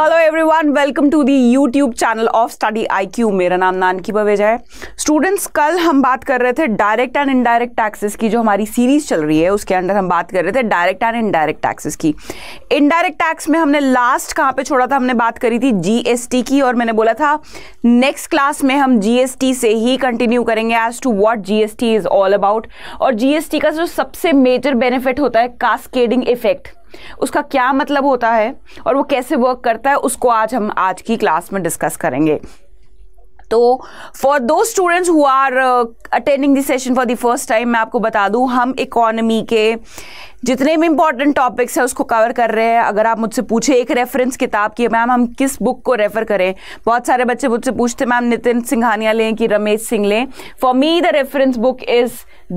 hello everyone welcome to the YouTube channel of Study IQ मेरा नाम नानकी बवेजा है students कल हम बात कर रहे थे डायरेक्ट एंड इनडायरेक्ट टैक्सेस की जो हमारी सीरीज चल रही है उसके अंदर हम बात कर रहे थे डायरेक्ट एंड इनडायरेक्ट टैक्सेस की इनडायरेक्ट टैक्स में हमने लास्ट कहाँ पे छोड़ा था हमने बात करी थी जी की और मैंने बोला था नेक्स्ट क्लास में हम जी से ही कंटिन्यू करेंगे as to what G is all about और जी का जो सबसे मेजर बेनिफिट होता है कास्केडिंग इफेक्ट उसका क्या मतलब होता है और वो कैसे वर्क करता है उसको आज हम आज की क्लास में डिस्कस करेंगे तो for those students who are attending this session for the first time मैं आपको बता दूं हम इकोनॉमी के जितने भी इंपॉर्टेंट टॉपिक्स हैं उसको कवर कर रहे हैं अगर आप मुझसे पूछे एक रेफरेंस किताब की मैम हम किस बुक को रेफर करें बहुत सारे बच्चे मुझसे पूछते मैम नितिन सिंघानिया लें कि रमेश सिंह लें for me the reference book is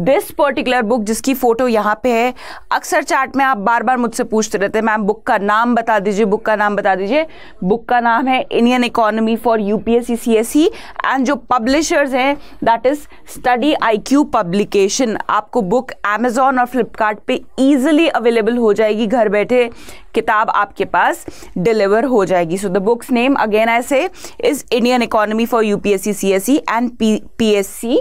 this particular book जिसकी फ़ोटो यहाँ पे है अक्सर चार्ट में आप बार बार मुझसे पूछते रहते हैं मैम बुक का नाम बता दीजिए बुक का नाम बता दीजिए बुक का नाम है Indian economy for U P S C C S C and जो पब्लिशर्स हैं that is Study I Q publication आपको बुक अमेजोन और फ्लिपकार्ट ई ईजिली अवेलेबल हो जाएगी घर बैठे किताब आपके पास डिलीवर हो जाएगी so the book's name again I say is Indian economy for UPSC C and P S C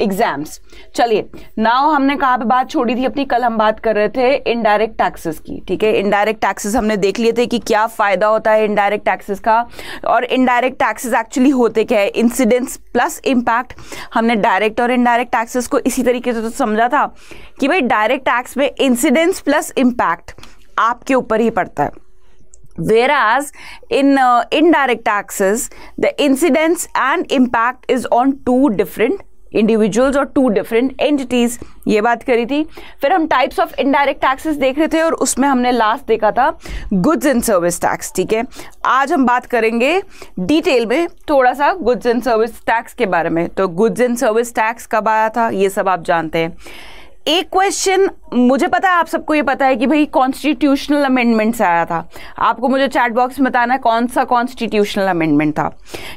exams चलिए नाउ हमने कहाँ पे बात छोड़ी थी अपनी कल हम बात कर रहे थे इनडायरेक्ट टैक्सेस की ठीक है इनडायरेक्ट टैक्सेस हमने देख लिए थे कि क्या फ़ायदा होता है इनडायरेक्ट टैक्सेस का और इनडायरेक्ट टैक्सेस एक्चुअली होते क्या है इंसिडेंस प्लस इम्पैक्ट हमने डायरेक्ट और इनडायरेक्ट टैक्सेस को इसी तरीके से तो समझा था कि भाई डायरेक्ट टैक्स में इंसिडेंट्स प्लस इम्पैक्ट आपके ऊपर ही पड़ता है whereas in uh, indirect taxes the incidence and impact is on two different individuals और टू डिफरेंट एंटिटीज ये बात करी थी फिर हम टाइप्स ऑफ इनडायरेक्ट टैक्सेस देख रहे थे और उसमें हमने लास्ट देखा था गुड्स एंड सर्विस टैक्स ठीक है आज हम बात करेंगे डिटेल में थोड़ा सा गुड्स एंड सर्विस टैक्स के बारे में तो गुड्स एंड सर्विस टैक्स कब आया था ये सब आप जानते हैं एक क्वेश्चन मुझे पता है आप सबको ये पता है कि भाई कॉन्स्टिट्यूशनल अमेंडमेंट से आया था आपको मुझे चैट बॉक्स में बताना कौन सा कॉन्स्टिट्यूशनल अमेंडमेंट था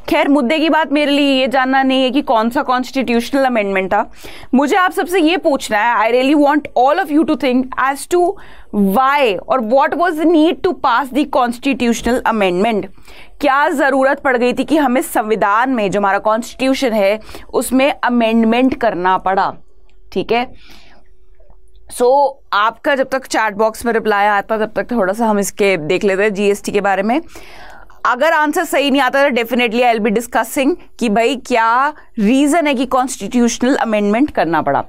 खैर मुद्दे की बात मेरे लिए ये जानना नहीं है कि कौन सा कॉन्स्टिट्यूशनल अमेंडमेंट था मुझे आप सबसे ये पूछना है I really want all of you to think as to why और what was need to pass the constitutional amendment क्या ज़रूरत पड़ गई थी कि हमें संविधान में जो हमारा कॉन्स्टिट्यूशन है उसमें अमेंडमेंट करना पड़ा ठीक है सो so, आपका जब तक चैट बॉक्स में रिप्लाई आता तब तक थोड़ा सा हम इसके देख लेते हैं जीएसटी के बारे में अगर आंसर सही नहीं आता तो definitely I'll be discussing कि भाई क्या रीज़न है कि कॉन्स्टिट्यूशनल अमेंडमेंट करना पड़ा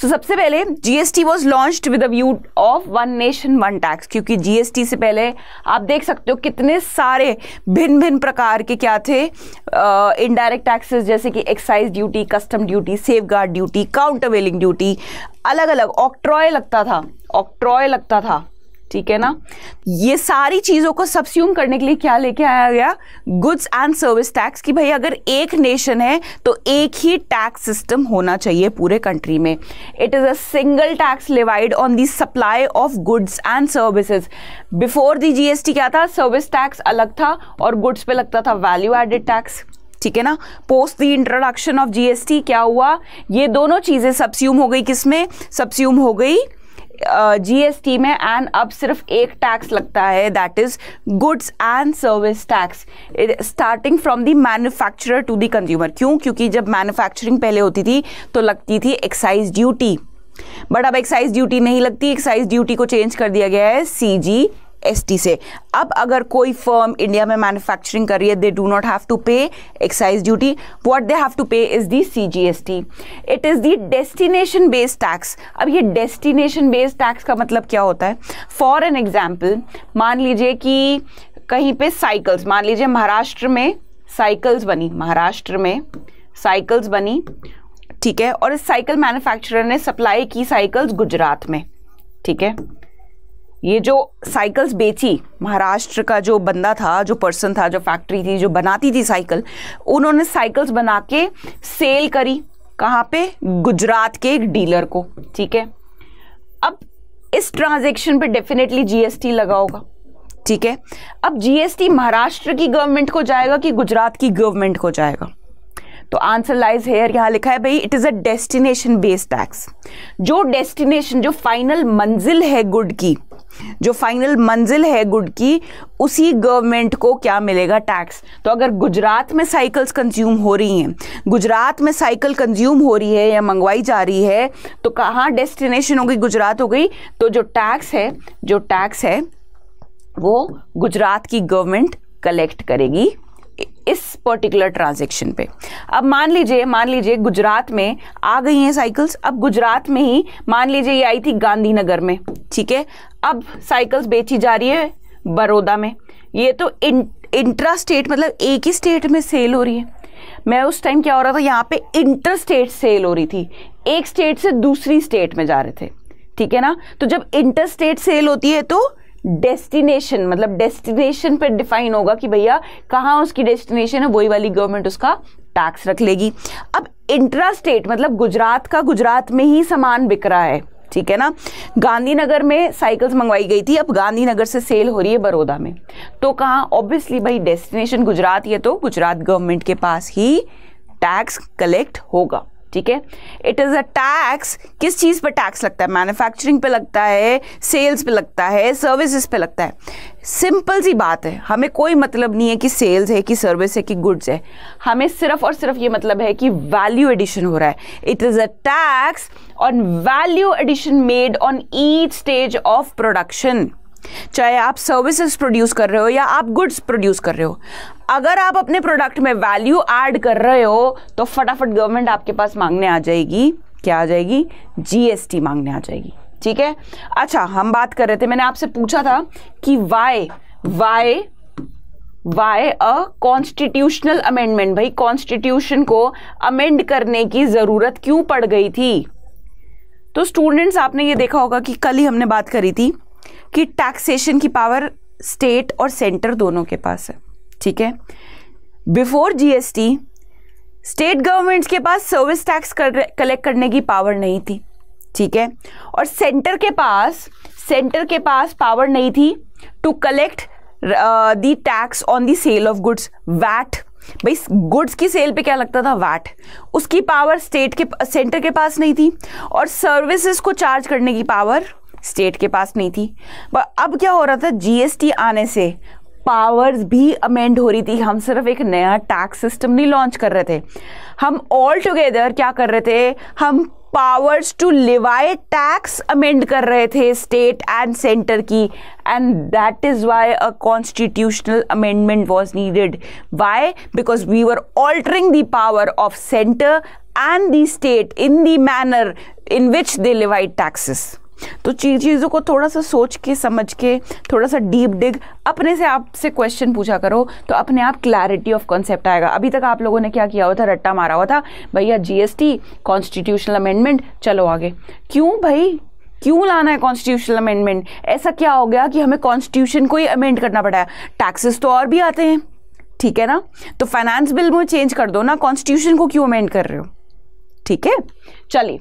सो so, सबसे पहले GST was launched with a view of one nation one tax क्योंकि जीएसटी से पहले आप देख सकते हो कितने सारे भिन्न भिन्न प्रकार के क्या थे इनडायरेक्ट टैक्सेस जैसे कि excise duty custom duty safe duty countervailing duty अलग अलग ऑक्ट्रॉय लगता था ऑक्ट्रॉय लगता था ठीक है ना ये सारी चीज़ों को सब्स्यूम करने के लिए क्या लेके आया गया गुड्स एंड सर्विस टैक्स कि भाई अगर एक नेशन है तो एक ही टैक्स सिस्टम होना चाहिए पूरे कंट्री में it is a single tax levied on the supply of goods and services before the GST क्या था सर्विस टैक्स अलग था और गुड्स पे लगता था वैल्यू एडेड टैक्स ठीक है ना post the introduction of GST क्या हुआ ये दोनों चीज़ें सब्स्यूम हो गई किसमें सब्स्यूम हो गई जीएसटी में एंड अब सिर्फ एक टैक्स लगता है that is goods and service tax starting from the manufacturer to the consumer क्यों क्योंकि जब मैन्युफैक्चरिंग पहले होती थी तो लगती थी एक्साइज ड्यूटी बट अब एक्साइज ड्यूटी नहीं लगती एक्साइज ड्यूटी को चेंज कर दिया गया है सी जी एसटी से अब अगर कोई फर्म इंडिया में मैन्युफैक्चरिंग कर रही है they do not have to pay excise duty what they have to pay is the CGST it is the destination based tax अब ये डेस्टिनेशन बेस्ड टैक्स का मतलब क्या होता है फॉर एन एग्जाम्पल मान लीजिए कि कहीं पे साइकिल्स मान लीजिए महाराष्ट्र में साइकिल्स बनी महाराष्ट्र में साइकिल्स बनी ठीक है और इस साइकिल मैन्युफैक्चरर ने सप्लाई की साइकिल्स गुजरात में ठीक है ये जो साइकिल्स बेची महाराष्ट्र का जो बंदा था जो पर्सन था जो फैक्ट्री थी जो बनाती थी साइकिल उन्होंने साइकिल्स बना के सेल करी कहाँ पे गुजरात के एक डीलर को ठीक है अब इस ट्रांजेक्शन पे डेफिनेटली जीएसटी लगा होगा ठीक है अब जीएसटी महाराष्ट्र की गवर्नमेंट को जाएगा कि गुजरात की गवर्नमेंट को जाएगा तो आंसर लाइज हेयर यहाँ लिखा है भाई it is a destination based tax जो डेस्टिनेशन जो फाइनल मंजिल है गुड की जो फाइनल मंजिल है गुड की उसी गवर्नमेंट को क्या मिलेगा टैक्स तो अगर गुजरात में साइकिल्स कंज्यूम हो रही हैं गुजरात में साइकिल कंज्यूम हो रही है या मंगवाई जा रही है तो कहाँ डेस्टिनेशन हो गई गुजरात हो गई तो जो टैक्स है जो टैक्स है वो गुजरात की गवर्नमेंट कलेक्ट करेगी इस पर्टिकुलर ट्रांजेक्शन पे अब मान लीजिए मान लीजिए गुजरात में आ गई हैं साइकिल्स अब गुजरात में ही मान लीजिए ये आई थी गांधीनगर में ठीक है अब साइकिल्स बेची जा रही है बड़ौदा में ये तो इन, इंट्रा स्टेट मतलब एक ही स्टेट में सेल हो रही है मैं उस टाइम क्या हो रहा था यहाँ पे इंटर स्टेट सेल हो रही थी एक स्टेट से दूसरी स्टेट में जा रहे थे ठीक है ना तो जब इंटर स्टेट सेल होती है तो डेस्टिनेशन मतलब डेस्टिनेशन पर डिफाइन होगा कि भैया कहाँ उसकी डेस्टिनेशन है वही वाली गवर्नमेंट उसका टैक्स रख लेगी अब इंट्रा स्टेट मतलब गुजरात का गुजरात में ही सामान बिक रहा है ठीक है ना गांधीनगर में साइकिल्स मंगवाई गई थी अब गांधीनगर से सेल हो रही है बड़ौदा में तो कहाँ ऑब्वियसली भाई डेस्टिनेशन गुजरात ही है तो गुजरात गवर्नमेंट के पास ही टैक्स कलेक्ट होगा ठीक है इट इज़ अ टैक्स किस चीज़ पर टैक्स लगता है मैन्युफैक्चरिंग पे लगता है सेल्स पे लगता है सर्विसेज पे लगता है सिंपल सी बात है हमें कोई मतलब नहीं है कि सेल्स है कि सर्विस है कि गुड्स है हमें सिर्फ और सिर्फ ये मतलब है कि वैल्यू एडिशन हो रहा है it is a tax on value addition made on each stage of production चाहे आप सर्विसेज प्रोड्यूस कर रहे हो या आप गुड्स प्रोड्यूस कर रहे हो अगर आप अपने प्रोडक्ट में वैल्यू ऐड कर रहे हो तो फटाफट गवर्नमेंट आपके पास मांगने आ जाएगी क्या आ जाएगी जीएसटी मांगने आ जाएगी ठीक है अच्छा हम बात कर रहे थे मैंने आपसे पूछा था कि why why why a constitutional amendment भाई कॉन्स्टिट्यूशन को अमेंड करने की ज़रूरत क्यों पड़ गई थी तो स्टूडेंट्स आपने ये देखा होगा कि कल ही हमने बात करी थी कि टैक्सेशन की पावर स्टेट और सेंटर दोनों के पास है ठीक है बिफोर जीएसटी स्टेट गवर्नमेंट्स के पास सर्विस टैक्स कलेक्ट करने की पावर नहीं थी ठीक है और सेंटर के पास सेंटर के पास पावर नहीं थी to collect the tax on the sale of goods VAT भाई गुड्स की सेल पे क्या लगता था वैट उसकी पावर स्टेट के सेंटर के पास नहीं थी और सर्विसेज को चार्ज करने की पावर स्टेट के पास नहीं थी पर अब क्या हो रहा था जीएसटी आने से पावर्स भी अमेंड हो रही थी हम सिर्फ एक नया टैक्स सिस्टम नहीं लॉन्च कर रहे थे हम ऑल टुगेदर क्या कर रहे थे हम powers to levy tax amend कर रहे थे स्टेट एंड सेंटर की and that is why a constitutional amendment was needed why because we were altering the power of centre and the state in the manner in which they levy taxes तो चीज़ों को थोड़ा सा सोच के समझ के थोड़ा सा डीप डिग अपने से आपसे क्वेश्चन पूछा करो तो अपने आप क्लैरिटी ऑफ कॉन्सेप्ट आएगा अभी तक आप लोगों ने क्या किया हुआ था रट्टा मारा हुआ था भैया जीएसटी कॉन्स्टिट्यूशनल अमेंडमेंट चलो आगे क्यों भाई क्यों लाना है कॉन्स्टिट्यूशनल अमेंडमेंट ऐसा क्या हो गया कि हमें कॉन्स्टिट्यूशन को ही अमेंड करना पड़ा है टैक्सेस तो और भी आते हैं ठीक है ना तो फाइनेंस बिल में चेंज कर दो ना कॉन्स्टिट्यूशन को क्यों अमेंड कर रहे हो ठीक है चलिए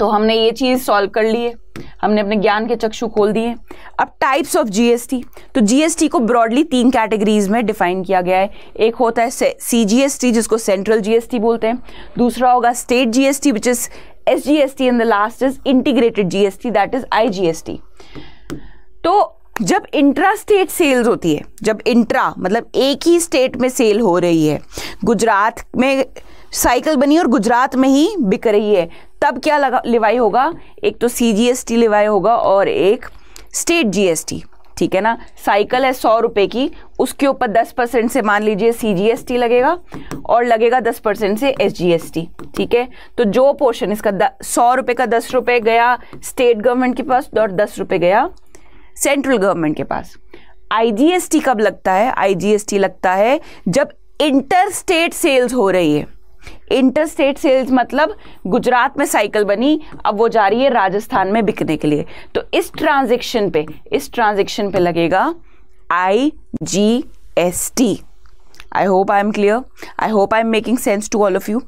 तो हमने ये चीज़ सॉल्व कर ली है हमने अपने ज्ञान के चक्षु खोल दिए अब टाइप्स ऑफ जीएसटी तो जीएसटी को ब्रॉडली तीन कैटेगरीज में डिफाइन किया गया है एक होता है सी सीजीएसटी जिसको सेंट्रल जीएसटी बोलते हैं दूसरा होगा state GST which is S G S T in the last is integrated GST that is I G S T तो जब इंट्रा स्टेट सेल्स होती है जब इंट्रा मतलब एक ही स्टेट में सेल हो रही है गुजरात में साइकिल बनी और गुजरात में ही बिक रही है तब क्या लगा लिवाई होगा एक तो C G S T levy होगा और एक स्टेट जी एस टी ठीक है ना साइकिल है सौ रुपये की उसके ऊपर दस परसेंट से मान लीजिए सी जी एस टी लगेगा और लगेगा दस परसेंट से एस जी एस टी ठीक है तो जो पोर्शन इसका सौ रुपये का दस रुपये गया स्टेट गवर्नमेंट के पास और दस रुपये गया सेंट्रल गवर्नमेंट के पास आई जी एस टी कब लगता है आई जी एस टी लगता है जब इंटर स्टेट सेल्स हो रही है इंटर स्टेट सेल्स मतलब गुजरात में साइकिल बनी अब वो जा रही है राजस्थान में बिकने के लिए तो इस ट्रांजेक्शन पे इस ट्रांजेक्शन पे लगेगा I G S T I hope I am clear I hope I am making sense to all of you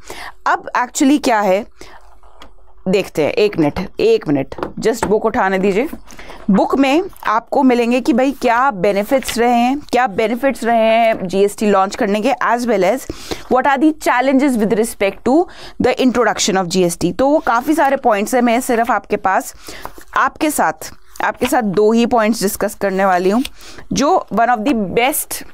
अब एक्चुअली क्या है देखते हैं एक मिनट एक मिनट जस्ट बुक उठाने दीजिए बुक में आपको मिलेंगे कि भाई क्या बेनिफिट्स रहे हैं क्या बेनिफिट्स रहे हैं जीएसटी लॉन्च करने के as well as what are the challenges with respect to the introduction of GST तो वो काफ़ी सारे पॉइंट्स हैं मैं सिर्फ आपके पास आपके साथ आपके साथ दो ही पॉइंट्स डिस्कस करने वाली हूँ जो one of the best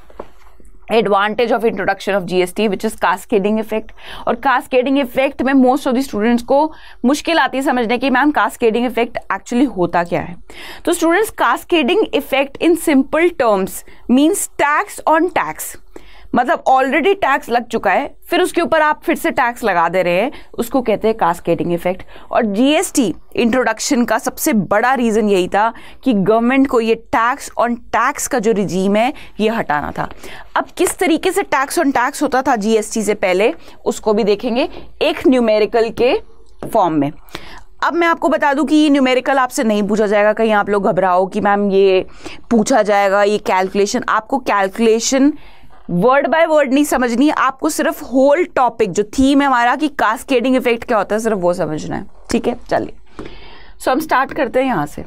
advantage of introduction of G S T which is cascading effect और कास्केडिंग इफेक्ट में मोस्ट ऑफ द स्टूडेंट्स को मुश्किल आती है समझने की मैम कास्केडिंग इफेक्ट एक्चुअली होता क्या है तो students cascading effect in simple terms means tax on tax मतलब ऑलरेडी टैक्स लग चुका है फिर उसके ऊपर आप फिर से टैक्स लगा दे रहे हैं उसको कहते हैं कास्केटिंग इफेक्ट और जीएसटी इंट्रोडक्शन का सबसे बड़ा रीज़न यही था कि गवर्नमेंट को ये टैक्स ऑन टैक्स का जो रिजीम है ये हटाना था अब किस तरीके से टैक्स ऑन टैक्स होता था जीएसटी से पहले उसको भी देखेंगे एक न्यूमेरिकल के फॉर्म में अब मैं आपको बता दूं कि ये न्यूमेरिकल आपसे नहीं पूछा जाएगा कहीं आप लोग घबराओ कि मैम ये पूछा जाएगा ये कैलकुलेशन आपको कैलकुलेशन वर्ड बाय वर्ड नहीं समझनी आपको सिर्फ होल टॉपिक जो थीम है हमारा कि कास्केडिंग इफेक्ट क्या होता है सिर्फ वो समझना है ठीक है चलिए सो हम स्टार्ट करते हैं यहाँ से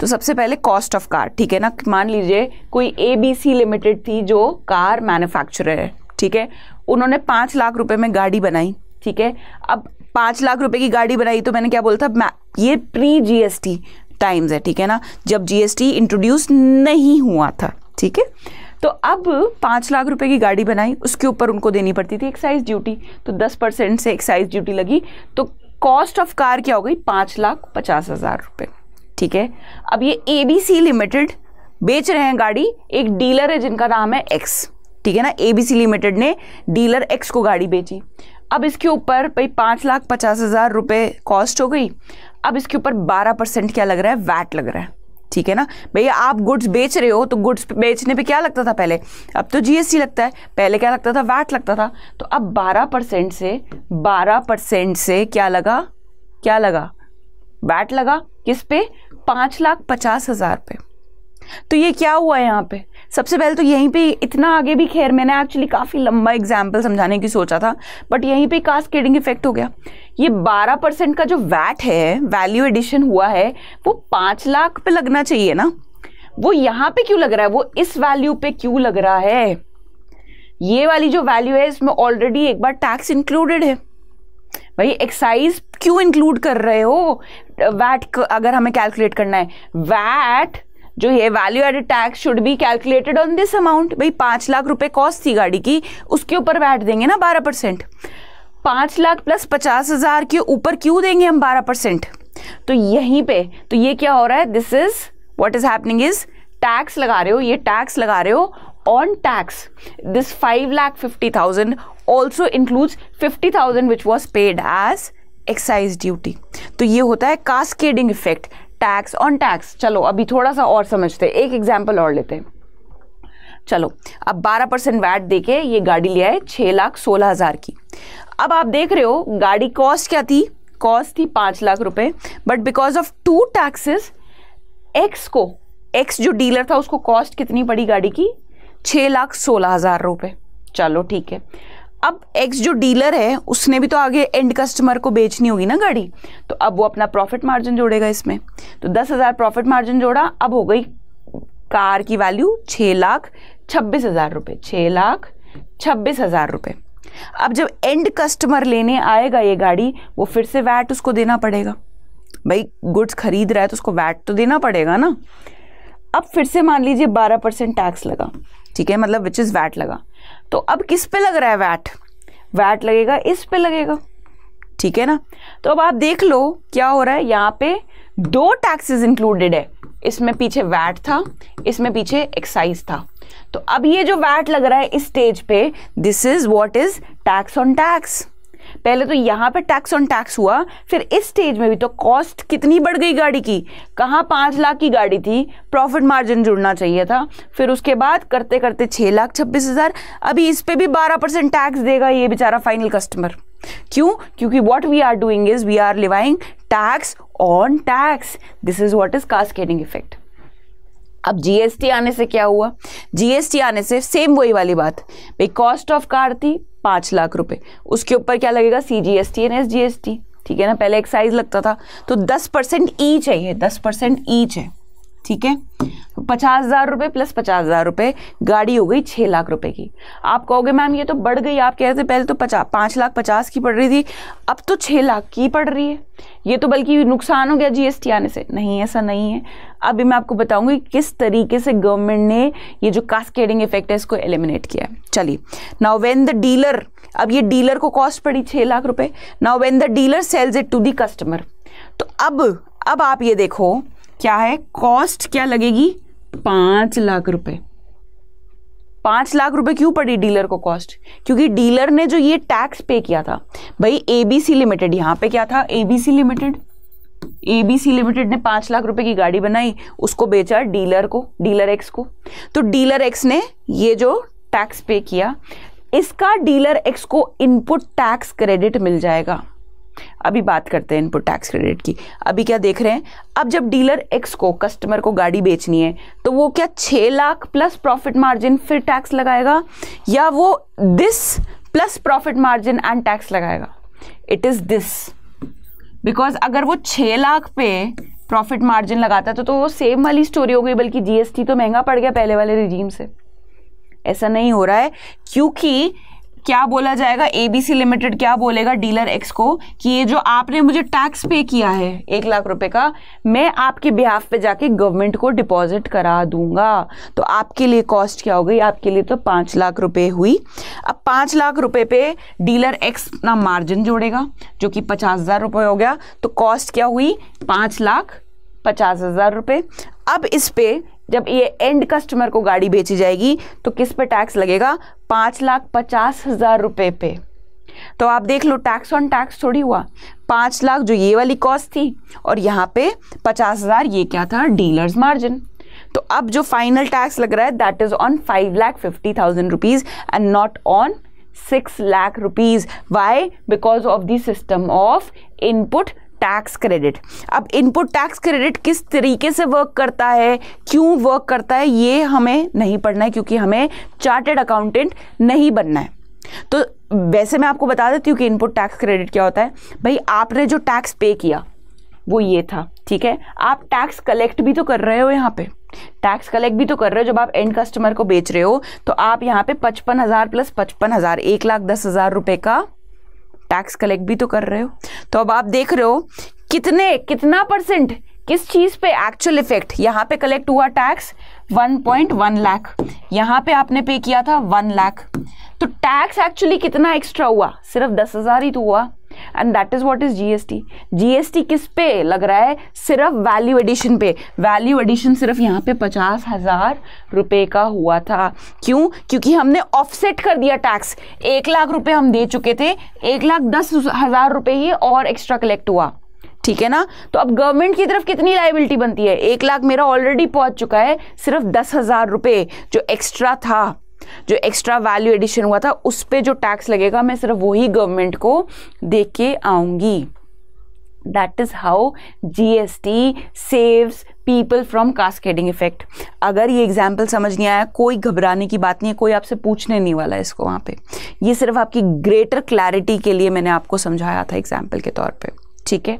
तो सबसे पहले कॉस्ट ऑफ कार ठीक है ना मान लीजिए कोई ए बी सी लिमिटेड थी जो कार मैन्युफैक्चरर है ठीक है उन्होंने पाँच लाख रुपए में गाड़ी बनाई ठीक है अब पाँच लाख रुपए की गाड़ी बनाई तो मैंने क्या बोला था ये प्री जीएसटी टाइम्स है ठीक है ना जब जीएसटी इंट्रोड्यूस नहीं हुआ था ठीक है तो अब पाँच लाख रुपए की गाड़ी बनाई उसके ऊपर उनको देनी पड़ती थी एक्साइज ड्यूटी तो दस परसेंट से एक्साइज ड्यूटी लगी तो कॉस्ट ऑफ कार क्या हो गई पाँच लाख पचास हज़ार रुपये ठीक है अब ये ए बी सी लिमिटेड बेच रहे हैं गाड़ी एक डीलर है जिनका नाम है एक्स ठीक है ना ए बी सी लिमिटेड ने डीलर एक्स को गाड़ी बेची अब इसके ऊपर भाई पाँच लाख पचास हज़ार रुपये कॉस्ट हो गई अब इसके ऊपर बारह परसेंट क्या लग रहा है वैट लग रहा है ठीक है ना भैया आप गुड्स बेच रहे हो तो गुड्स बेचने पे क्या लगता था पहले अब तो जीएसटी लगता है पहले क्या लगता था वैट लगता था तो अब 12 परसेंट से 12 परसेंट से क्या लगा क्या लगा वैट लगा किस पे पाँच लाख पचास हज़ार पे तो ये क्या हुआ यहाँ पे सबसे पहले तो यहीं पे इतना आगे भी खैर मैंने एक्चुअली काफ़ी लंबा एग्जाम्पल समझाने की सोचा था बट यहीं पे कास्केडिंग इफेक्ट हो गया ये 12 परसेंट का जो वैट है वैल्यू एडिशन हुआ है वो पाँच लाख पे लगना चाहिए ना वो यहाँ पे क्यों लग रहा है वो इस वैल्यू पे क्यों लग रहा है ये वाली जो वैल्यू है इसमें ऑलरेडी एक बार टैक्स इंक्लूडेड है भाई एक्साइज क्यों इंक्लूड कर रहे हो वैट अगर हमें कैलकुलेट करना है वैट जो ये value added tax should be calculated on this amount भाई पांच लाख रुपए कॉस्ट थी गाड़ी की उसके ऊपर बैठ देंगे ना बारह परसेंट पांच लाख प्लस पचास हज़ार के ऊपर क्यों देंगे हम बारह परसेंट तो यहीं पे तो ये क्या हो रहा है this is what is happening is tax लगा रहे हो ये टैक्स लगा रहे हो this five lakh fifty thousand also also fifty thousand which was paid as excise duty तो ये होता है cascading effect tax on tax चलो अभी थोड़ा सा और समझते हैं एक एग्जाम्पल और लेते हैं चलो अब बारह परसेंट वैट दे के ये गाड़ी लिया है छः लाख सोलह हज़ार की अब आप देख रहे हो गाड़ी कॉस्ट क्या थी कॉस्ट थी पाँच लाख रुपए but because of two taxes X को एक्स जो डीलर था उसको कॉस्ट कितनी पड़ी गाड़ी की छः लाख सोलह हज़ार रुपये चलो ठीक है अब एक्स जो डीलर है उसने भी तो आगे एंड कस्टमर को बेचनी होगी ना गाड़ी तो अब वो अपना प्रॉफिट मार्जिन जोड़ेगा इसमें तो दस हज़ार प्रॉफिट मार्जिन जोड़ा अब हो गई कार की वैल्यू छः लाख छब्बीस हज़ार रुपये छः लाख छब्बीस हज़ार रुपये अब जब एंड कस्टमर लेने आएगा ये गाड़ी वो फिर से वैट उसको देना पड़ेगा भाई गुड्स खरीद रहा है तो उसको वैट तो देना पड़ेगा ना अब फिर से मान लीजिए बारह परसेंट टैक्स लगा ठीक है मतलब विच इज़ वैट लगा तो अब किस पे लग रहा है वैट वैट लगेगा इस पे लगेगा ठीक है ना तो अब आप देख लो क्या हो रहा है यहाँ पे दो टैक्सेस इंक्लूडेड है इसमें पीछे वैट था इसमें पीछे एक्साइज था तो अब ये जो वैट लग रहा है इस स्टेज पे this is what is tax on tax पहले तो यहाँ पे टैक्स ऑन टैक्स हुआ फिर इस स्टेज में भी तो कॉस्ट कितनी बढ़ गई गाड़ी की कहाँ पाँच लाख की गाड़ी थी प्रॉफिट मार्जिन जुड़ना चाहिए था फिर उसके बाद करते करते छः लाख छब्बीस हज़ार अभी इस पर भी बारह परसेंट टैक्स देगा ये बेचारा फाइनल कस्टमर क्यों क्योंकि what we are doing is we are levying tax on tax this is what is cascading effect अब जीएसटी आने से क्या हुआ जीएसटी आने से सेम वही वाली बात भाई कॉस्ट ऑफ कार थी पाँच लाख रुपए उसके ऊपर क्या लगेगा C G S T and S G S T ठीक है ना पहले एक्साइज लगता था तो दस परसेंट ई चाहिए दस परसेंट ई चाहिए ठीक है पचास हज़ार रुपये प्लस पचास हज़ार रुपये गाड़ी हो गई छः लाख रुपए की आप कहोगे मैम ये तो बढ़ गई आप कह रहे थे पहले तो पचास पाँच लाख पचास की पड़ रही थी अब तो छः लाख की पड़ रही है ये तो बल्कि नुकसान हो गया जीएसटी आने से नहीं ऐसा नहीं है अभी मैं आपको बताऊंगी किस तरीके से गवर्नमेंट ने ये जो कास्केडिंग इफेक्ट है इसको एलिमिनेट किया है चलिए नाउ वेन द डीलर अब ये डीलर को कॉस्ट पड़ी छः लाख रुपए now when the dealer sells it to the customer तो अब अब आप ये देखो क्या है कॉस्ट क्या लगेगी पाँच लाख रुपए पाँच लाख रुपए क्यों पड़ी डीलर को कॉस्ट क्योंकि डीलर ने जो ये टैक्स पे किया था भाई एबीसी लिमिटेड यहाँ पे क्या था एबीसी लिमिटेड एबीसी लिमिटेड ने पांच लाख रुपए की गाड़ी बनाई उसको बेचा डीलर को डीलर एक्स को तो डीलर एक्स ने ये जो टैक्स पे किया इसका डीलर एक्स को इनपुट टैक्स क्रेडिट मिल जाएगा अभी बात करते हैं इनपुट टैक्स क्रेडिट की अभी क्या देख रहे हैं अब जब डीलर एक्स को कस्टमर को गाड़ी बेचनी है तो वो क्या छः लाख प्लस प्रॉफिट मार्जिन फिर टैक्स लगाएगा या वो this plus profit margin and tax लगाएगा इट इज़ दिस बिकॉज अगर वो छः लाख पे प्रॉफिट मार्जिन लगाता तो तो वो सेम वाली स्टोरी हो गई बल्कि जीएसटी तो महंगा पड़ गया पहले वाले रिजीम से ऐसा नहीं हो रहा है क्योंकि क्या बोला जाएगा एबीसी लिमिटेड क्या बोलेगा डीलर एक्स को कि ये जो आपने मुझे टैक्स पे किया है एक लाख रुपए का मैं आपके बिहाफ पे जाके गवर्नमेंट को डिपॉजिट करा दूंगा तो आपके लिए कॉस्ट क्या हो गई आपके लिए तो पाँच लाख रुपए हुई अब पांच लाख रुपए पे डीलर एक्स अपना मार्जिन जोड़ेगा जो कि पचास हज़ार रुपये हो गया तो कॉस्ट क्या हुई पाँच लाख पचास हज़ार रुपये अब इस पे जब ये एंड कस्टमर को गाड़ी बेची जाएगी तो किस पे टैक्स लगेगा पाँच लाख पचास हज़ार रुपये पे तो आप देख लो टैक्स ऑन टैक्स थोड़ी हुआ पाँच लाख जो ये वाली कॉस्ट थी और यहाँ पे पचास हज़ार ये क्या था डीलर्स मार्जिन तो अब जो फाइनल टैक्स लग रहा है that is on five lakh fifty thousand rupees and not on six lakh rupees why because of the system of input tax credit अब इनपुट टैक्स क्रेडिट किस तरीके से वर्क करता है क्यों वर्क करता है ये हमें नहीं पढ़ना है क्योंकि हमें चार्टेड अकाउंटेंट नहीं बनना है तो वैसे मैं आपको बता देती हूँ कि इनपुट टैक्स क्रेडिट क्या होता है भाई आपने जो टैक्स पे किया वो ये था ठीक है आप टैक्स कलेक्ट भी तो कर रहे हो यहाँ पे टैक्स कलेक्ट भी तो कर रहे हो जब आप एंड कस्टमर को बेच रहे हो तो आप यहाँ पे पचपन हज़ार प्लस पचपन हज़ार एक लाख दस हज़ार रुपये का टैक्स कलेक्ट भी तो कर रहे हो तो अब आप देख रहे हो कितने कितना परसेंट किस चीज पे एक्चुअल इफेक्ट यहाँ पे कलेक्ट हुआ टैक्स 1.1 लाख यहाँ पे आपने पे किया था 1 लाख तो टैक्स एक्चुअली कितना एक्स्ट्रा हुआ सिर्फ दस हजार ही तो हुआ and that is what is GST GST किस पे लग रहा है सिर्फ वैल्यू एडिशन पे वैल्यू एडिशन सिर्फ यहाँ पे पचास हज़ार रुपए का हुआ था क्यों क्योंकि हमने ऑफसेट कर दिया टैक्स एक लाख रुपए हम दे चुके थे एक लाख दस हज़ार रुपए ही और एक्स्ट्रा कलेक्ट हुआ ठीक है ना तो अब गवर्नमेंट की तरफ कितनी लाइबिलिटी बनती है एक लाख मेरा ऑलरेडी पहुंच चुका है सिर्फ दस हज़ार रुपए जो एक्स्ट्रा था जो एक्स्ट्रा वैल्यू एडिशन हुआ था उस पर जो टैक्स लगेगा मैं सिर्फ वही गवर्नमेंट को दे के आऊंगी that is how G S T saves people from cascading effect अगर ये एग्जाम्पल समझ नहीं आया कोई घबराने की बात नहीं है कोई आपसे पूछने नहीं वाला है इसको वहाँ पे ये सिर्फ आपकी ग्रेटर क्लैरिटी के लिए मैंने आपको समझाया था एग्जाम्पल के तौर पे ठीक है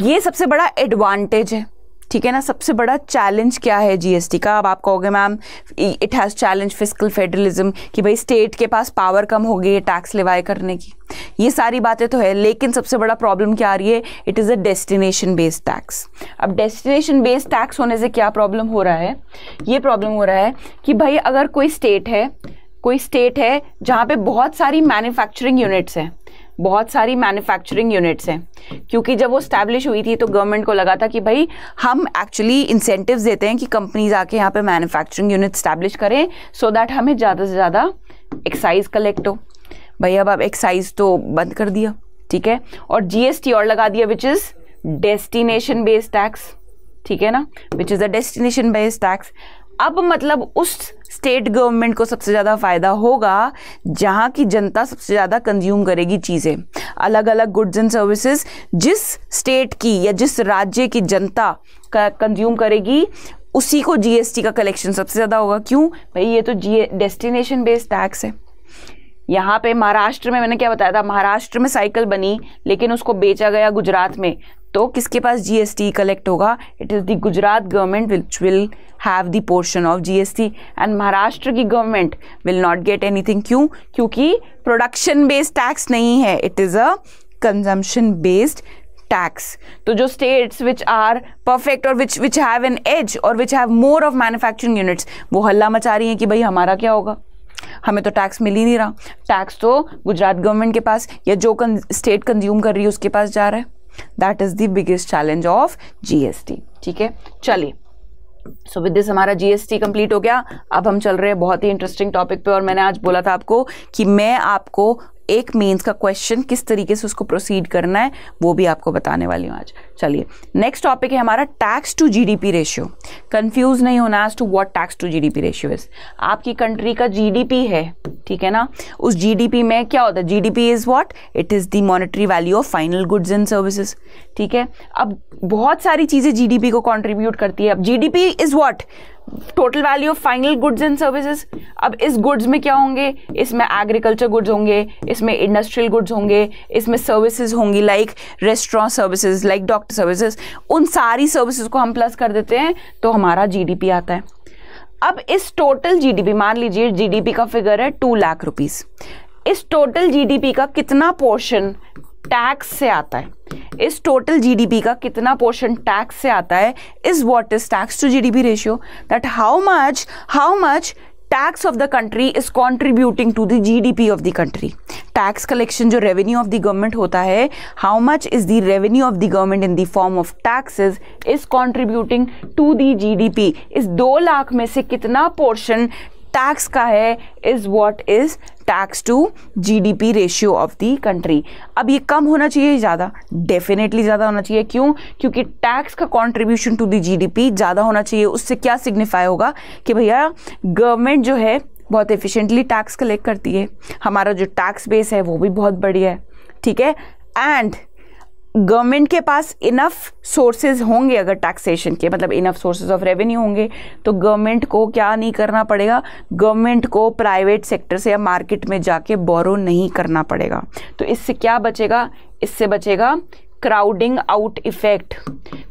ये सबसे बड़ा एडवांटेज है ठीक है ना सबसे बड़ा चैलेंज क्या है जीएसटी का अब आप कहोगे ma'am it has challenge physical federalism कि भाई स्टेट के पास पावर कम हो गई है टैक्स लेवाए करने की ये सारी बातें तो है लेकिन सबसे बड़ा प्रॉब्लम क्या आ रही है it is a destination based tax अब डेस्टिनेशन बेस्ड टैक्स होने से क्या प्रॉब्लम हो रहा है ये प्रॉब्लम हो रहा है कि भाई अगर कोई स्टेट है कोई स्टेट है जहाँ पे बहुत सारी मैन्युफैक्चरिंग यूनिट्स हैं बहुत सारी मैन्युफैक्चरिंग यूनिट्स हैं क्योंकि जब वो स्टैब्लिश हुई थी तो गवर्नमेंट को लगा था कि भाई हम एक्चुअली इंसेंटिव्स देते हैं कि कंपनीज आके यहाँ पे मैन्युफैक्चरिंग यूनिट स्टैब्लिश करें सो so दैट हमें ज़्यादा से ज़्यादा एक्साइज कलेक्ट हो भाई अब आप एक्साइज तो बंद कर दिया ठीक है और जीएसटी और लगा दिया which is destination based tax ठीक है ना which is a destination based tax अब मतलब उस स्टेट गवर्नमेंट को सबसे ज़्यादा फ़ायदा होगा जहाँ की जनता सबसे ज़्यादा कंज्यूम करेगी चीज़ें अलग अलग गुड्स एंड सर्विसेज जिस स्टेट की या जिस राज्य की जनता का कंज्यूम करेगी उसी को जीएसटी का कलेक्शन सबसे ज़्यादा होगा क्यों भाई ये तो जी डेस्टिनेशन बेस्ड टैक्स है यहाँ पे महाराष्ट्र में मैंने क्या बताया था महाराष्ट्र में साइकिल बनी लेकिन उसको बेचा गया गुजरात में तो किसके पास जीएसटी कलेक्ट होगा it is the Gujarat government which will have the portion of GST and Maharashtra की government will not get anything क्यों क्योंकि प्रोडक्शन बेस्ड टैक्स नहीं है it is a consumption based tax तो जो स्टेट्स विच आर परफेक्ट और which which have an edge और which have more of manufacturing units वो हल्ला मचा रही हैं कि भाई हमारा क्या होगा हमें तो टैक्स मिल ही नहीं रहा टैक्स तो गुजरात गवर्नमेंट के पास या जो कं स्टेट कंज्यूम कर रही है उसके पास जा रहा है that is the biggest challenge of GST ठीक है चलिए सो विद दिस हमारा जीएसटी कंप्लीट हो गया अब हम चल रहे हैं बहुत ही इंटरेस्टिंग टॉपिक पे और मैंने आज बोला था आपको कि मैं आपको एक मेंस का क्वेश्चन किस तरीके से उसको प्रोसीड करना है वो भी आपको बताने वाली हूँ आज चलिए नेक्स्ट टॉपिक है हमारा tax to GDP ratio confuse नहीं होना as to what tax to GDP ratio is आपकी कंट्री का जीडीपी है ठीक है ना उस जीडीपी में क्या होता है GDP is what it is the monetary value of final goods and services ठीक है अब बहुत सारी चीजें जीडीपी को कॉन्ट्रीब्यूट करती है अब GDP is what total value of final goods and services अब इस गुड्स में क्या होंगे इसमें एग्रीकल्चर गुड्स होंगे इसमें इंडस्ट्रियल गुड्स होंगे इसमें सर्विसेज होंगी like restaurant services like doctor product services उन सारी सर्विसेज को हम प्लस कर देते हैं तो हमारा जीडीपी आता है अब इस टोटल जीडीपी मान लीजिए जीडीपी का फिगर है टू लाख रुपीज़ इस टोटल जीडीपी का कितना पोर्शन टैक्स से आता है इस टोटल जीडीपी का कितना पोर्शन टैक्स से आता है is what is tax to GDP ratio that how much how much tax of the country is contributing to the G D P of the country tax collection जो revenue of the government होता है how much is the revenue of the government in the form of tax is contributing to the G D P इस दो लाख में से कितना portion tax का है is what is tax to GDP ratio of the country अब ये कम होना चाहिए ज़्यादा डेफिनेटली ज़्यादा होना चाहिए क्यों क्योंकि टैक्स का कंट्रीब्यूशन टू दी जीडीपी ज़्यादा होना चाहिए उससे क्या सिग्निफाई होगा कि भैया गवर्नमेंट जो है बहुत एफिशिएंटली टैक्स कलेक्ट करती है हमारा जो टैक्स बेस है वो भी बहुत बढ़िया है ठीक है एंड गवर्नमेंट के पास इनफ सोर्सेज होंगे अगर टैक्सेशन के मतलब इनफ सोर्सेज ऑफ रेवेन्यू होंगे तो गवर्नमेंट को क्या नहीं करना पड़ेगा गवर्नमेंट को प्राइवेट सेक्टर से या मार्केट में जाके बोरो नहीं करना पड़ेगा तो इससे क्या बचेगा इससे बचेगा crowding out effect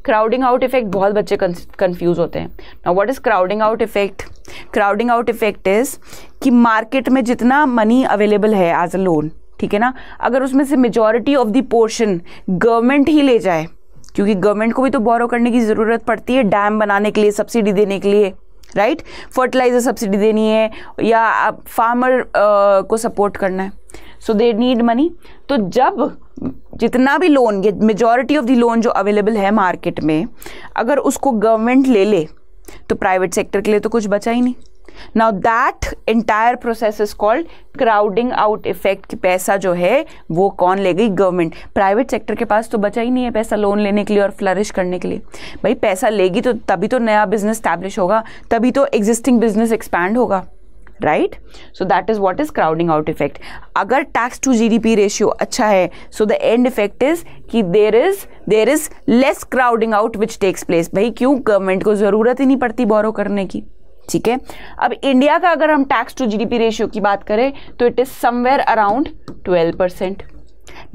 crowding out effect बहुत बच्चे कंफ्यूज होते हैं ना what is crowding out effect crowding out effect is कि मार्केट में जितना मनी अवेलेबल है एज अ लोन ठीक है ना अगर उसमें से majority of the portion government ही ले जाए क्योंकि गवर्नमेंट को भी तो बोरो करने की ज़रूरत पड़ती है डैम बनाने के लिए सब्सिडी देने के लिए राइट फर्टिलाइज़र सब्सिडी देनी है या फार्मर को सपोर्ट करना है सो दे नीड मनी तो जब जितना भी लोन ये मेजॉरिटी ऑफ द लोन जो अवेलेबल है मार्केट में अगर उसको गवर्नमेंट ले ले तो प्राइवेट सेक्टर के लिए तो कुछ बचा ही नहीं now that entire process is called crowding out effect पैसा जो है वो कौन ले गई गवर्नमेंट प्राइवेट सेक्टर के पास तो बचा ही नहीं है पैसा लोन लेने के लिए और फ्लरिश करने के लिए भाई पैसा लेगी तो तभी तो नया बिजनेस स्टैब्लिश होगा तभी तो एग्जिस्टिंग बिजनेस एक्सपैंड होगा right so that is what is crowding out effect अगर tax to G D P ratio अच्छा है so the end effect is कि there is there is less crowding out which takes place भाई क्यों government को ज़रूरत ही नहीं पड़ती बोरो करने की ठीक है अब इंडिया का अगर हम टैक्स टू जीडीपी रेशियो की बात करें तो it is somewhere around 12 percent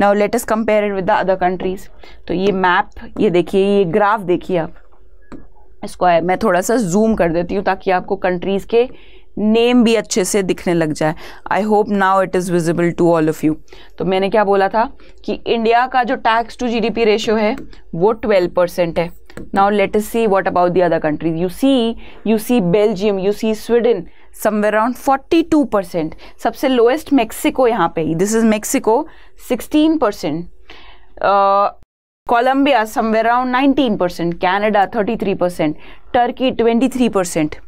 now let us compare it with the other countries तो ये मैप ये देखिए ये ग्राफ देखिए आप इसको मैं थोड़ा सा जूम कर देती हूँ ताकि आपको कंट्रीज़ के नेम भी अच्छे से दिखने लग जाए I hope now it is visible to all of you तो मैंने क्या बोला था कि इंडिया का जो टैक्स टू जीडीपी रेशियो है वो 12 परसेंट है now let us see what about the other countries you see you see belgium you see sweden somewhere around 42 percent सबसे lowest mexico यहाँ पे this is mexico 16 percent uh, Colombia somewhere around 19 percent Canada 33 percent Turkey 23 percent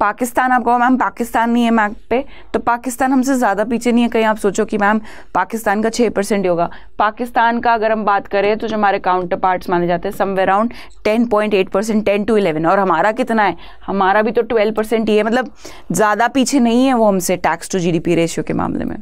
Pakistan आप कहो ma'am Pakistan नहीं है map पे तो पाकिस्तान हमसे ज़्यादा पीछे नहीं है कहीं आप सोचो कि मैम पाकिस्तान का छः परसेंट होगा पाकिस्तान का अगर हम बात करें तो जो हमारे काउंटर पार्ट्स माने जाते हैं somewhere around ten point eight percent ten to eleven और हमारा कितना है हमारा भी तो ट्वेल्व परसेंट ही है मतलब ज़्यादा पीछे नहीं है वो हमसे टैक्स टू जी रेशियो के मामले में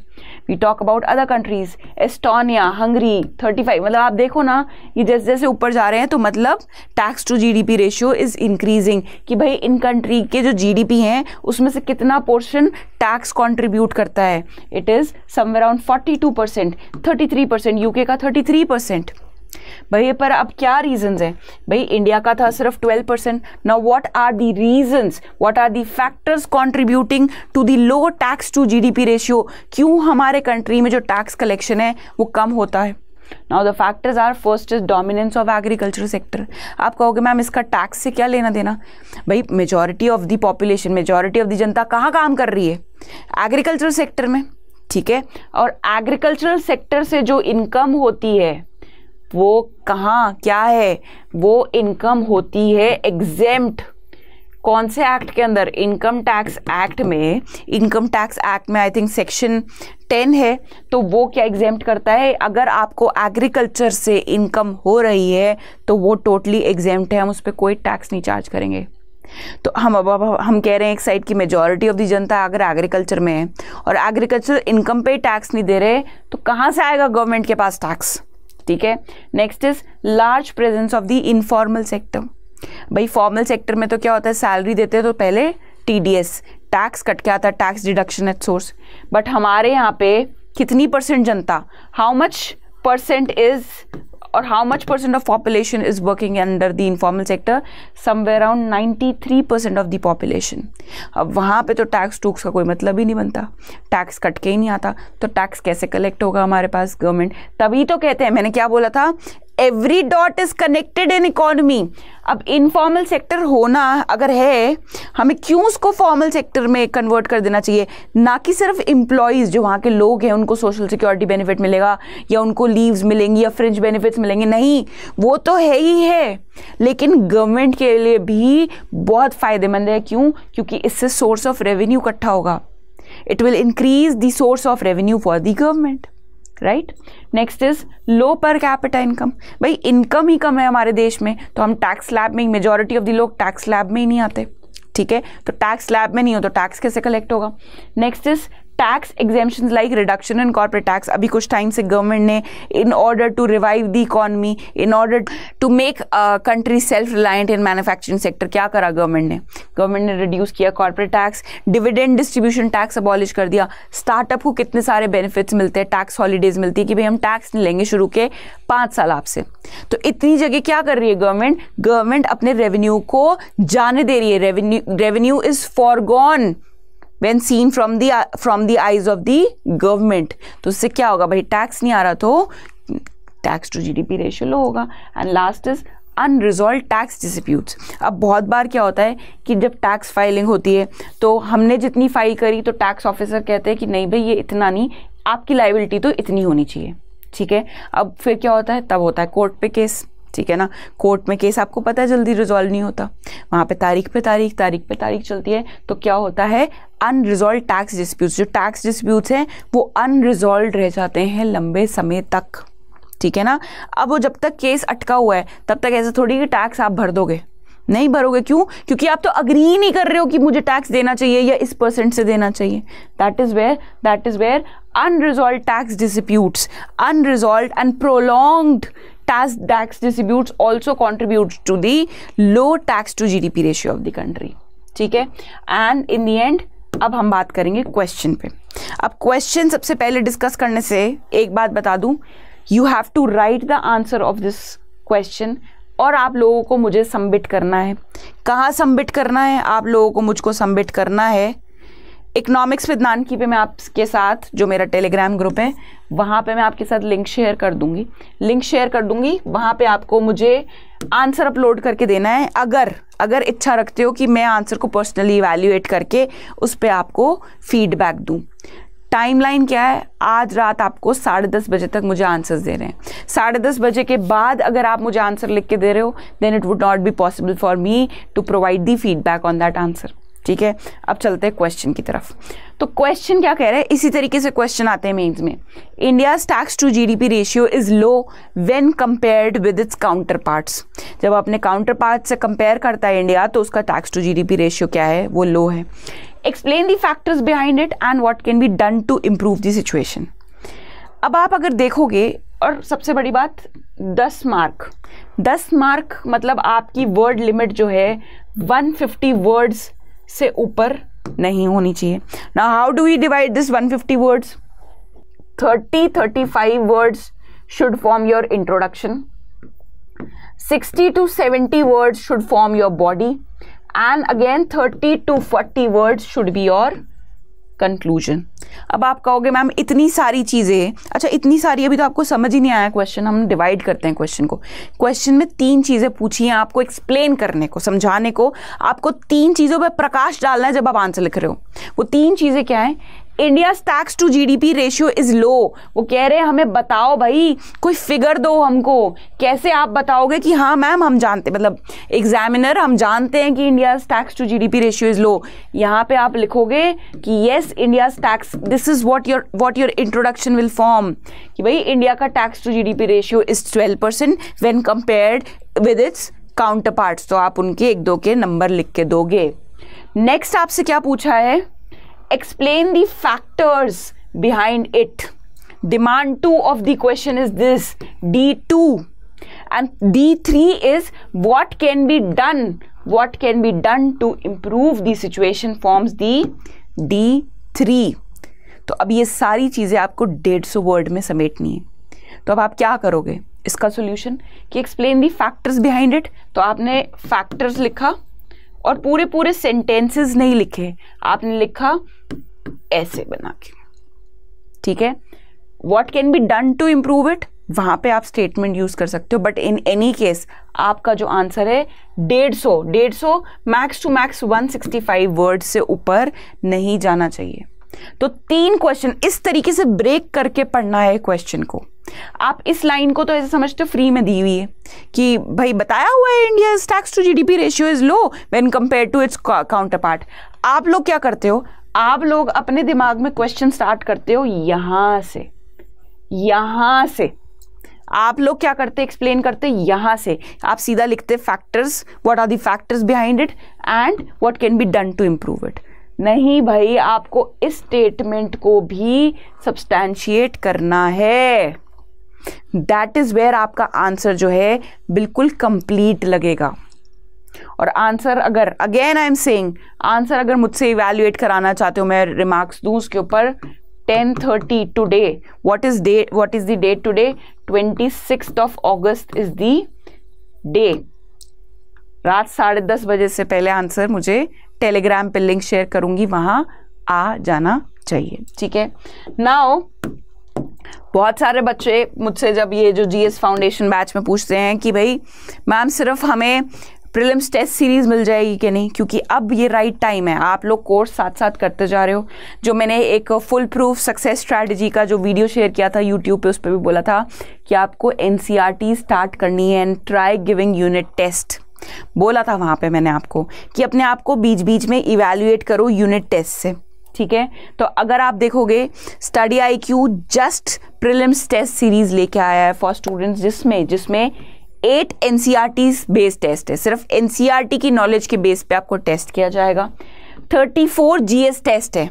we talk about other countries Estonia Hungary 35 मतलब आप देखो ना ये जैसे जैसे ऊपर जा रहे हैं तो मतलब tax to GDP ratio is increasing कि भाई इन कंट्री के जो जीडीपी हैं उसमें से कितना पोर्शन टैक्स कंट्रीब्यूट करता है it is somewhere around 42 percent thirty percent UK का थ्री परसेंट भाई पर अब क्या रीजंस हैं भाई इंडिया का था सिर्फ 12 percent now what are the reasons what are the factors contributing to the low tax to GDP ratio क्यों हमारे कंट्री में जो टैक्स कलेक्शन है वो कम होता है now the factors are first is dominance of agriculture sector आप कहोगे मैम इसका टैक्स से क्या लेना देना भाई majority of the population majority of the जनता कहाँ काम कर रही है एग्रीकल्चर सेक्टर में ठीक है और एग्रीकल्चरल सेक्टर से जो इनकम होती है वो कहाँ क्या है वो इनकम होती है एग्जेम्प्ट कौन से एक्ट के अंदर इनकम टैक्स एक्ट में इनकम टैक्स एक्ट में आई थिंक सेक्शन टेन है तो वो क्या एग्जेम्प्ट करता है अगर आपको एग्रीकल्चर से इनकम हो रही है तो वो टोटली totally एग्जेम्प्ट है हम उस पर कोई टैक्स नहीं चार्ज करेंगे तो हम अब हम कह रहे हैं एक साइड की मेजॉरिटी ऑफ द जनता अगर एग्रीकल्चर में है और एग्रीकल्चर इनकम पे टैक्स नहीं दे रहे तो कहाँ से आएगा गवर्नमेंट के पास टैक्स ठीक है next is large presence of the informal sector भाई फॉर्मल सेक्टर में तो क्या होता है सैलरी देते हैं तो पहले टीडीएस टैक्स कट के आता है tax deduction at source but हमारे यहाँ पे कितनी परसेंट जनता हाउ मच परसेंट इज और how much percent of population is working under the informal sector somewhere around 93 three percent of the population अब वहाँ पे तो टैक्स टूक्स का कोई मतलब ही नहीं बनता टैक्स कट के ही नहीं आता तो टैक्स कैसे कलेक्ट होगा हमारे पास गवर्नमेंट तभी तो कहते हैं मैंने क्या बोला था every dot is connected in economy अब इनफॉर्मल सेक्टर होना अगर है हमें क्यों उसको फॉर्मल सेक्टर में कन्वर्ट कर देना चाहिए ना कि सिर्फ एम्प्लॉयज़ जो वहाँ के लोग हैं उनको सोशल सिक्योरिटी बेनिफिट मिलेगा या उनको लीव्स मिलेंगी या फ्रेंच बेनिफिट्स मिलेंगे नहीं वो तो है ही है लेकिन गवर्नमेंट के लिए भी बहुत फ़ायदेमंद है क्यों क्योंकि इससे सोर्स ऑफ रेवेन्यू इकट्ठा होगा it will increase the source of revenue for the government right next is low per capita income भाई इनकम ही कम है हमारे देश में तो हम टैक्स लैब में ही मेजोरिटी ऑफ द लोग टैक्स लैब में ही नहीं आते ठीक है तो टैक्स लैब में नहीं हो तो टैक्स कैसे कलेक्ट होगा next is tax exemption like reduction in corporate tax अभी कुछ टाइम से गवर्नमेंट ने in order to revive the economy in order to make country self reliant in manufacturing sector क्या करा गवर्नमेंट ने गवर्नमेंट ने रिड्यूस किया corporate tax dividend distribution tax abolish कर दिया स्टार्टअप को कितने सारे बेनिफिट्स मिलते हैं टैक्स हॉलीडेज मिलती है कि भाई हम टैक्स नहीं लेंगे शुरू के पाँच साल आपसे तो इतनी जगह क्या कर रही है गवर्नमेंट गवर्नमेंट अपने रेवेन्यू को जाने दे रही है revenue revenue is forgone when seen from the from the eyes of the government तो उससे क्या होगा भाई टैक्स नहीं आ रहा तो tax to GDP ratio low होगा and last is unresolved tax disputes अब बहुत बार क्या होता है कि जब टैक्स फाइलिंग होती है तो हमने जितनी फाइल करी तो टैक्स ऑफिसर कहते हैं कि नहीं भाई ये इतना नहीं आपकी लाइबिलिटी तो इतनी होनी चाहिए ठीक है अब फिर क्या होता है तब होता है कोर्ट पे केस ठीक है ना कोर्ट में केस आपको पता है जल्दी रिजॉल्व नहीं होता वहाँ पे तारीख पे तारीख तारीख पे तारीख चलती है तो क्या होता है अनरिजॉल्व टैक्स डिस्प्यूट्स जो टैक्स डिस्प्यूट्स हैं वो अनरिजॉल्व रह जाते हैं लंबे समय तक ठीक है ना अब वो जब तक केस अटका हुआ है तब तक ऐसा थोड़ी कि टैक्स आप भर दोगे नहीं भरोगे क्यों क्योंकि आप तो अग्री नहीं कर रहे हो कि मुझे टैक्स देना चाहिए या इस परसेंट से देना चाहिए that is where that is where unresolved tax disputes unresolved and prolonged tax tax distribute also contribute to the low tax to G D P ratio of the country ठीक है and in the and अब हम बात करेंगे question पे अब question सबसे पहले डिस्कस करने से एक बात बता दूं you have to write the answer of this question और आप लोगों को मुझे सबमिट करना है कहाँ सबमिट करना है आप लोगों को मुझको सबमिट करना है इकोनॉमिक्स विज्ञान की पे मैं आपके साथ जो मेरा टेलीग्राम ग्रुप है वहाँ पे मैं आपके साथ लिंक शेयर कर दूंगी लिंक शेयर कर दूंगी वहाँ पे आपको मुझे आंसर अपलोड करके देना है अगर अगर इच्छा रखते हो कि मैं आंसर को पर्सनली इवेल्यूएट करके उस पर आपको फीडबैक दूँ टाइमलाइन क्या है आज रात आपको साढ़े दस बजे तक मुझे आंसर्स दे रहे हैं साढ़े दस बजे के बाद अगर आप मुझे आंसर लिख के दे रहे हो then it would not be possible for me to provide the feedback on that answer ठीक है अब चलते हैं क्वेश्चन की तरफ तो क्वेश्चन क्या कह रहे हैं इसी तरीके से क्वेश्चन आते हैं मेंस में India tax to GDP ratio is low when compared with its counterparts जब अपने काउंटर पार्ट से कंपेयर करता है इंडिया तो उसका टैक्स टू जीडीपी रेशियो क्या है वो लो है explain the factors behind it and what can be done to improve the situation अब आप अगर देखोगे और सबसे बड़ी बात दस मार्क दस मार्क मतलब आपकी वर्ड लिमिट जो है 150 वर्ड्स से ऊपर नहीं होनी चाहिए ना how do we divide this 150 words thirty thirty five words should form your introduction sixty to seventy words should form your body and again thirty to forty words should be your conclusion अब आप कहोगे ma'am इतनी सारी चीज़ें अच्छा इतनी सारी अभी तो आपको समझ ही नहीं आया क्वेश्चन हम डिवाइड करते हैं क्वेश्चन को क्वेश्चन में तीन चीज़ें पूछी हैं आपको एक्सप्लेन करने को समझाने को आपको तीन चीज़ों पर प्रकाश डालना है जब आप आंसर लिख रहे हो वो तीन चीज़ें क्या हैं India's tax to GDP ratio is low वो कह रहे हैं हमें बताओ भाई कोई फिगर दो हमको कैसे आप बताओगे कि हाँ मैम हम जानते मतलब एग्जामिनर हम जानते हैं कि India's tax to GDP ratio is low यहाँ पे आप लिखोगे कि yes India's tax this is what your what your introduction will form कि भाई इंडिया का tax to P ratio is twelve percent when compared with its counterparts तो आप उनके एक दो के नंबर लिख के दोगे नेक्स्ट आपसे क्या पूछा है explain the factors behind it demand 2 of the question is this d2 and d3 is what can be done what can be done to improve the situation forms the d3 तो अब ये सारी चीज़ें आपको डेढ़ सौ वर्ड में समेटनी है तो अब आप क्या करोगे इसका सोल्यूशन कि explain the factors behind it तो आपने फैक्टर्स लिखा और पूरे पूरे सेंटेंसेस नहीं लिखे आपने लिखा ऐसे बना के ठीक है what can be done to improve it वहां पे आप स्टेटमेंट यूज़ कर सकते हो बट इन एनी केस आपका जो आंसर है डेढ़ सौ डेढ़ सौ max to max one sixty five word से ऊपर नहीं जाना चाहिए तो तीन क्वेश्चन इस तरीके से ब्रेक करके पढ़ना है क्वेश्चन को आप इस लाइन को तो ऐसे समझते हो फ्री में दी हुई है कि भाई बताया हुआ है India tax to GDP ratio is low when compare to its counterpart आप लोग क्या करते हो आप लोग अपने दिमाग में क्वेश्चन स्टार्ट करते हो यहां से यहां से आप लोग क्या करते एक्सप्लेन करते यहां से आप सीधा लिखते factors what are the factors behind it and what can be done to improve it नहीं भाई आपको इस स्टेटमेंट को भी सब्सटैंशिएट करना है दैट इज़ वेयर आपका आंसर जो है बिल्कुल कंप्लीट लगेगा और आंसर अगर again I am saying answer अगर मुझसे इवेल्युएट कराना चाहते हो मैं रिमार्क्स दूँ उसके ऊपर 10:30 what is day what is the date today twenty six of August is the day रात साढ़े दस बजे से पहले आंसर मुझे टेलीग्राम पे लिंक शेयर करूंगी वहां आ जाना चाहिए ठीक है नाउ बहुत सारे बच्चे मुझसे जब ये जो जी फाउंडेशन बैच में पूछते हैं कि भाई मैम सिर्फ हमें प्रिलिम्स टेस्ट सीरीज़ मिल जाएगी कि नहीं क्योंकि अब ये राइट टाइम है आप लोग कोर्स साथ साथ करते जा रहे हो जो मैंने एक फुल प्रूफ सक्सेस स्ट्रैटेजी का जो वीडियो शेयर किया था यूट्यूब पे उस पर भी बोला था कि आपको एन स्टार्ट e करनी है and try giving unit test बोला था वहाँ पे मैंने आपको कि अपने आप को बीच बीच में इवेल्यूएट करो यूनिट टेस्ट से ठीक है तो अगर आप देखोगे study I Q just prelims test series लेके आया है फॉर स्टूडेंट्स जिसमें जिसमें एट एन बेस्ड टेस्ट है सिर्फ एन e की नॉलेज के बेस पे आपको टेस्ट किया जाएगा 34 फोर टेस्ट है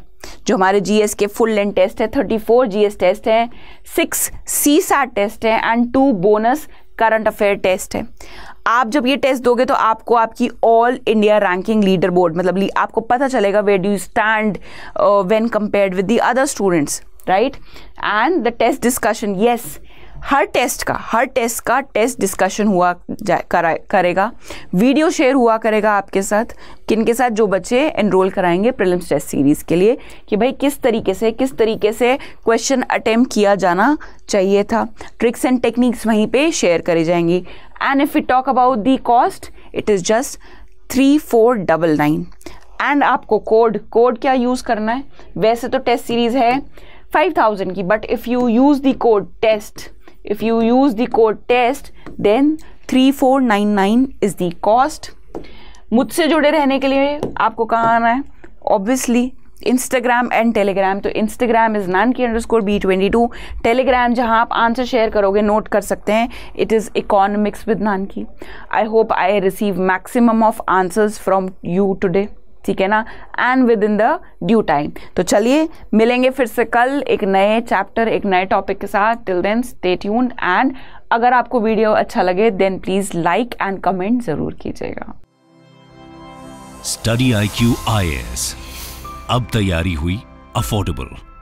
जो हमारे जीएस के फुल लेंथ टेस्ट है 34 फोर टेस्ट है सिक्स सी टेस्ट है and two bonus current affair test है आप जब ये टेस्ट दोगे तो आपको आपकी all India ranking leader board मतलब आपको पता चलेगा where do you stand when compared with the other students right and the test discussion yes हर टेस्ट का हर टेस्ट का टेस्ट डिस्कशन हुआ करा, करेगा वीडियो शेयर हुआ करेगा आपके साथ किन के साथ जो बच्चे एनरोल कराएंगे प्रिलिम्स टेस्ट सीरीज़ के लिए कि भाई किस तरीके से किस तरीके से क्वेश्चन अटैम्प्ट किया जाना चाहिए था ट्रिक्स एंड टेक्निक्स वहीं पे शेयर करी जाएंगी and if you talk about the cost it is just three four double nine and आपको कोड कोड क्या यूज़ करना है वैसे तो टेस्ट सीरीज़ है फाइव थाउजेंड की but if you use the code test if you use the code test then 3499 is the cost मुझसे जुड़े रहने के लिए आपको कहाँ आना है ऑब्वियसली इंस्टाग्राम एंड टेलीग्राम तो Instagram is Nanki underscore B twenty two Telegram जहाँ आप आंसर शेयर करोगे नोट कर सकते हैं it is economics with Nanki I hope I receive maximum of answers from you today ठीक है ना and within the due time तो चलिए मिलेंगे फिर से कल एक नए चैप्टर एक नए टॉपिक के साथ till then stay tune and अगर आपको वीडियो अच्छा लगे then please like and comment ज़रूर कीजिएगा study I Q I S अब तैयारी हुई अफोर्डेबल